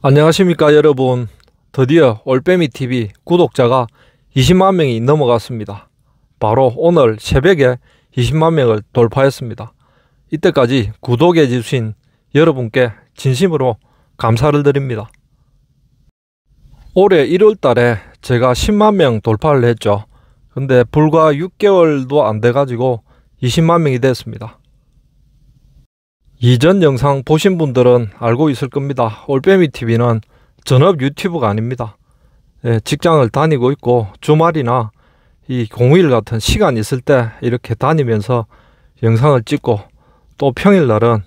안녕하십니까 여러분 드디어 올빼미TV 구독자가 20만명이 넘어갔습니다 바로 오늘 새벽에 20만명을 돌파했습니다 이때까지 구독해주신 여러분께 진심으로 감사를 드립니다 올해 1월달에 제가 10만명 돌파를 했죠 근데 불과 6개월도 안 돼가지고 20만명이 됐습니다 이전 영상 보신 분들은 알고 있을 겁니다. 올빼미 TV는 전업 유튜브가 아닙니다. 예, 직장을 다니고 있고 주말이나 이 공휴일 같은 시간 있을 때 이렇게 다니면서 영상을 찍고 또 평일날은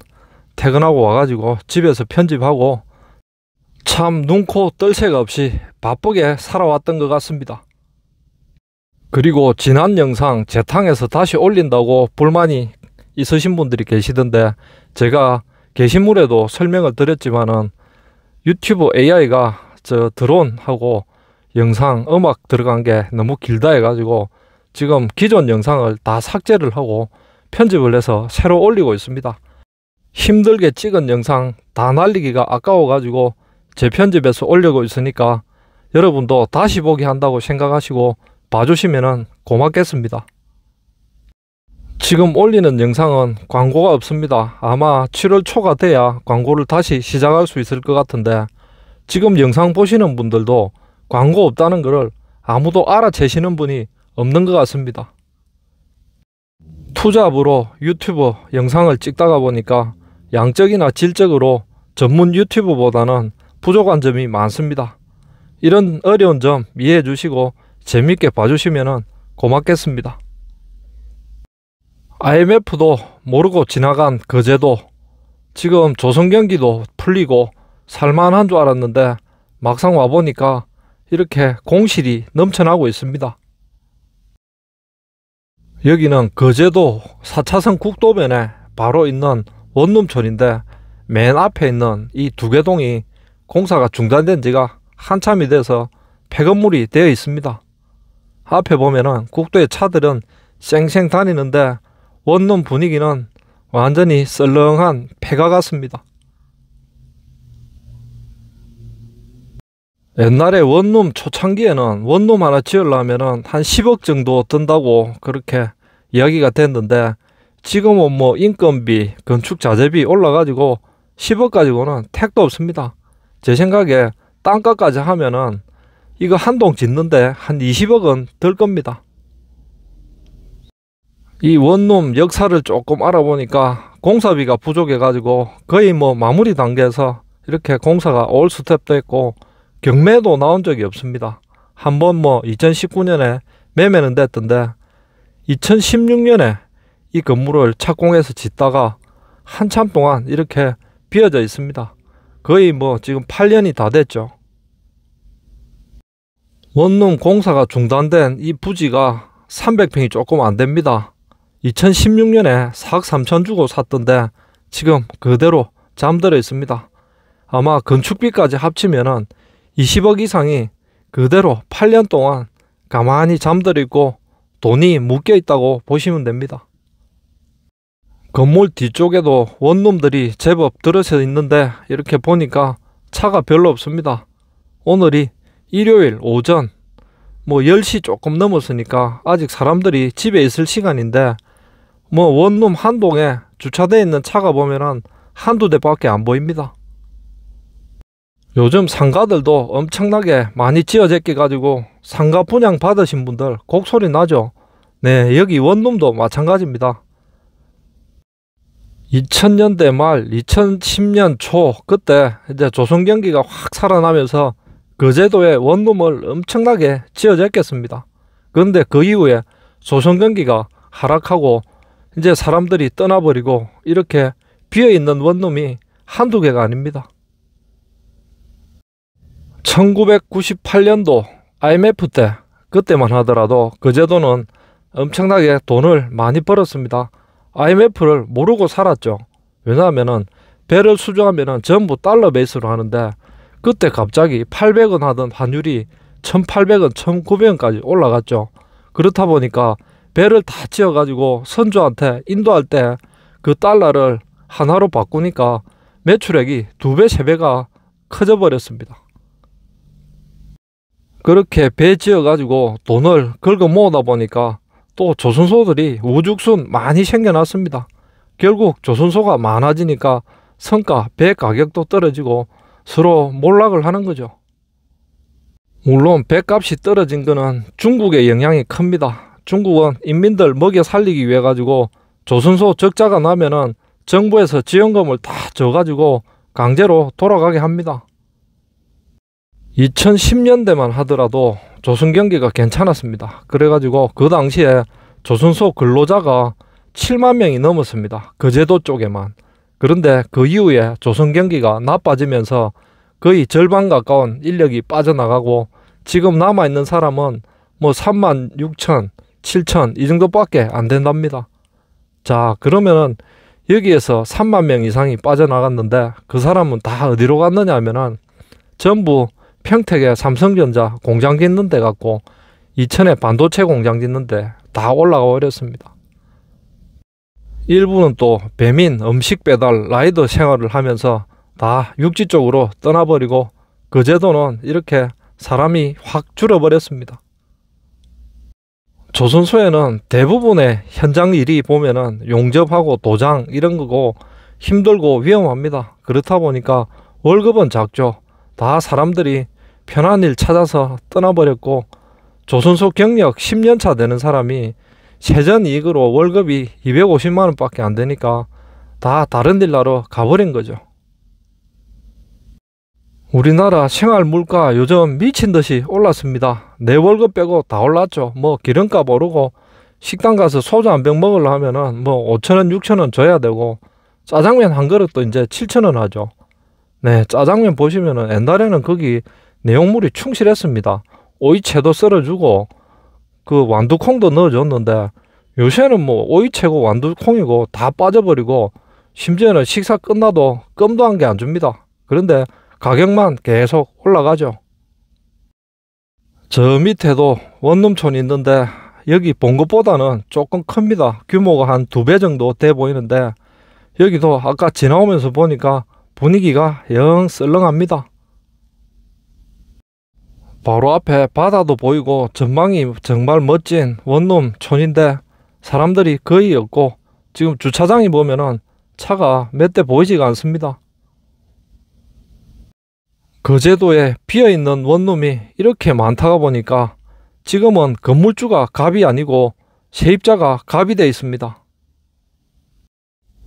퇴근하고 와가지고 집에서 편집하고 참 눈코 뜰새가 없이 바쁘게 살아왔던 것 같습니다. 그리고 지난 영상 재탕에서 다시 올린다고 불만이 있으신 분들이 계시던데 제가 게시물에도 설명을 드렸지만은 유튜브 AI가 저 드론하고 영상 음악 들어간 게 너무 길다 해가지고 지금 기존 영상을 다 삭제를 하고 편집을 해서 새로 올리고 있습니다. 힘들게 찍은 영상 다 날리기가 아까워가지고 재편집해서 올리고 있으니까 여러분도 다시 보기 한다고 생각하시고 봐주시면 고맙겠습니다. 지금 올리는 영상은 광고가 없습니다. 아마 7월 초가 돼야 광고를 다시 시작할 수 있을 것 같은데 지금 영상 보시는 분들도 광고 없다는 것을 아무도 알아채시는 분이 없는 것 같습니다. 투잡으로 유튜브 영상을 찍다가 보니까 양적이나 질적으로 전문 유튜브보다는 부족한 점이 많습니다. 이런 어려운 점 이해해 주시고 재밌게 봐주시면 고맙겠습니다. IMF도 모르고 지나간 거제도 지금 조선 경기도 풀리고 살만한 줄 알았는데 막상 와보니까 이렇게 공실이 넘쳐나고 있습니다. 여기는 거제도 4차선 국도면에 바로 있는 원룸촌인데 맨 앞에 있는 이 두개 동이 공사가 중단된 지가 한참이 돼서 폐건물이 되어 있습니다. 앞에 보면은 국도의 차들은 쌩쌩 다니는데 원룸 분위기는 완전히 썰렁한 폐가 같습니다. 옛날에 원룸 초창기에는 원룸 하나 지으려면 한 10억 정도 든다고 그렇게 이야기가 됐는데 지금은 뭐 인건비, 건축 자재비 올라가지고 10억 가지고는 택도 없습니다. 제 생각에 땅값까지 하면은 이거 한 동 짓는데 한 20억은 들 겁니다. 이 원룸 역사를 조금 알아보니까 공사비가 부족해가지고 거의 뭐 마무리 단계에서 이렇게 공사가 올 스텝도 있고 경매도 나온 적이 없습니다. 한번 뭐 2019년에 매매는 됐던데 2016년에 이 건물을 착공해서 짓다가 한참 동안 이렇게 비어져 있습니다. 거의 뭐 지금 8년이 다 됐죠. 원룸 공사가 중단된 이 부지가 300평이 조금 안 됩니다. 2016년에 4억 3천 주고 샀던데 지금 그대로 잠들어 있습니다. 아마 건축비까지 합치면은 20억 이상이 그대로 8년 동안 가만히 잠들어 있고 돈이 묶여 있다고 보시면 됩니다. 건물 뒤쪽에도 원룸들이 제법 들어서 있는데 이렇게 보니까 차가 별로 없습니다. 오늘이 일요일 오전 뭐 10시 조금 넘었으니까 아직 사람들이 집에 있을 시간인데 뭐 원룸 한동에 주차되어 있는 차가 보면 한 한두 대밖에 안 보입니다. 요즘 상가들도 엄청나게 많이 지어졌기 가지고 상가 분양 받으신 분들 곡소리 나죠. 네 여기 원룸도 마찬가지입니다. 2000년대 말 2010년 초 그때 이제 조선경기가 확 살아나면서 거제도에 원룸을 엄청나게 지어졌겠습니다. 그런데 그 이후에 조선경기가 하락하고 이제 사람들이 떠나버리고 이렇게 비어있는 원룸이 한두 개가 아닙니다. 1998년도 IMF 때 그때만 하더라도 그 제도는 엄청나게 돈을 많이 벌었습니다. IMF를 모르고 살았죠. 왜냐하면 배를 수정하면 전부 달러 베이스로 하는데 그때 갑자기 800원 하던 환율이 1800원, 1900원까지 올라갔죠. 그렇다 보니까 배를 다 지어가지고 선조한테 인도할 때 그 달러를 하나로 바꾸니까 매출액이 두 배, 세 배가 커져 버렸습니다. 그렇게 배 지어가지고 돈을 긁어 모으다 보니까 또 조선소들이 우죽순 많이 생겨났습니다. 결국 조선소가 많아지니까 성과, 배 가격도 떨어지고 서로 몰락을 하는 거죠. 물론 배값이 떨어진 거는 중국의 영향이 큽니다. 중국은 인민들 먹여 살리기 위해 가지고 조선소 적자가 나면은 정부에서 지원금을 다 줘가지고 강제로 돌아가게 합니다. 2010년대만 하더라도 조선 경기가 괜찮았습니다. 그래가지고 그 당시에 조선소 근로자가 7만 명이 넘었습니다. 거제도 그 쪽에만. 그런데 그 이후에 조선 경기가 나빠지면서 거의 절반 가까운 인력이 빠져나가고 지금 남아있는 사람은 뭐 3만 6천, 7천 이 정도밖에 안 된답니다. 자 그러면은 여기에서 3만 명 이상이 빠져나갔는데 그 사람은 다 어디로 갔느냐 하면은 전부 평택에 삼성전자 공장 짓는 데 갔고 이천에 반도체 공장 짓는데 다 올라가 버렸습니다. 일부는 또 배민, 음식 배달, 라이더 생활을 하면서 다 육지 쪽으로 떠나버리고 그 제도는 이렇게 사람이 확 줄어버렸습니다. 조선소에는 대부분의 현장 일이 보면은 용접하고 도장 이런 거고 힘들고 위험합니다. 그렇다 보니까 월급은 작죠. 다 사람들이 편한 일 찾아서 떠나버렸고 조선소 경력 10년 차 되는 사람이 세전 이익으로 월급이 250만 원밖에 안 되니까 다 다른 일 나러 가버린 거죠. 우리나라 생활 물가 요즘 미친 듯이 올랐습니다. 내 월급 빼고 다 올랐죠. 뭐 기름값 오르고 식당 가서 소주 한 병 먹으려 하면은 뭐 5천원, 6천원 줘야 되고 짜장면 한 그릇도 이제 7천원 하죠. 네, 짜장면 보시면은 옛날에는 거기 내용물이 충실했습니다. 오이채도 썰어주고 그 완두콩도 넣어줬는데 요새는 뭐 오이채고 완두콩이고 다 빠져버리고 심지어는 식사 끝나도 껌도 한 개 안 줍니다. 그런데 가격만 계속 올라가죠. 저 밑에도 원룸촌이 있는데 여기 본 것보다는 조금 큽니다. 규모가 한 두 배 정도 돼 보이는데 여기도 아까 지나오면서 보니까 분위기가 영 썰렁합니다. 바로 앞에 바다도 보이고 전망이 정말 멋진 원룸 촌인데 사람들이 거의 없고 지금 주차장이 보면은 차가 몇 대 보이지가 않습니다. 거제도에 비어있는 원룸이 이렇게 많다가 보니까 지금은 건물주가 갑이 아니고 세입자가 갑이 돼 있습니다.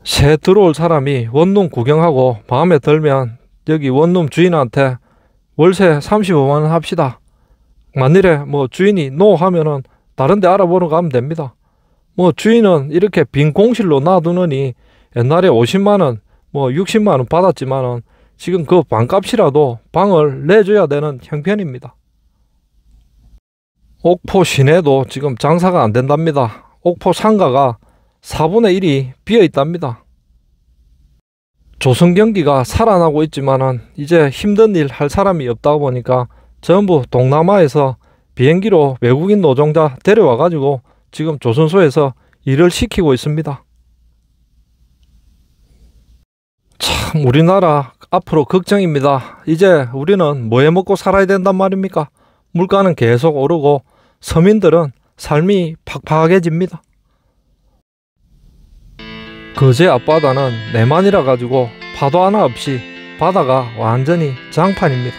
새 들어올 사람이 원룸 구경하고 마음에 들면 여기 원룸 주인한테 월세 35만원 합시다. 만일에 뭐 주인이 노 하면은 다른 데 알아보러 가면 됩니다. 뭐 주인은 이렇게 빈 공실로 놔두느니 옛날에 50만원 뭐 60만원 받았지만은 지금 그방값이라도 방을 내줘야 되는 형편입니다. 옥포 시내도 지금 장사가 안 된답니다. 옥포 상가가 4분의 1이 비어 있답니다. 조선 경기가 살아나고 있지만은 이제 힘든 일 할 사람이 없다 보니까 전부 동남아에서 비행기로 외국인 노동자 데려와 가지고 지금 조선소에서 일을 시키고 있습니다. 참 우리나라 앞으로 걱정입니다. 이제 우리는 뭐해 먹고 살아야 된단 말입니까? 물가는 계속 오르고 서민들은 삶이 팍팍해집니다. 그제 앞바다는 내만이라 가지고 파도 하나 없이 바다가 완전히 장판입니다.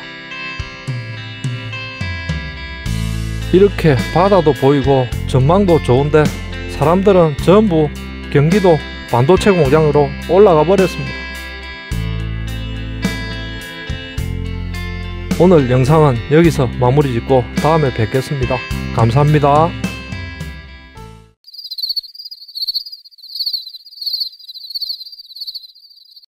이렇게 바다도 보이고 전망도 좋은데 사람들은 전부 경기도 반도체 공장으로 올라가 버렸습니다. 오늘 영상은 여기서 마무리 짓고 다음에 뵙겠습니다. 감사합니다.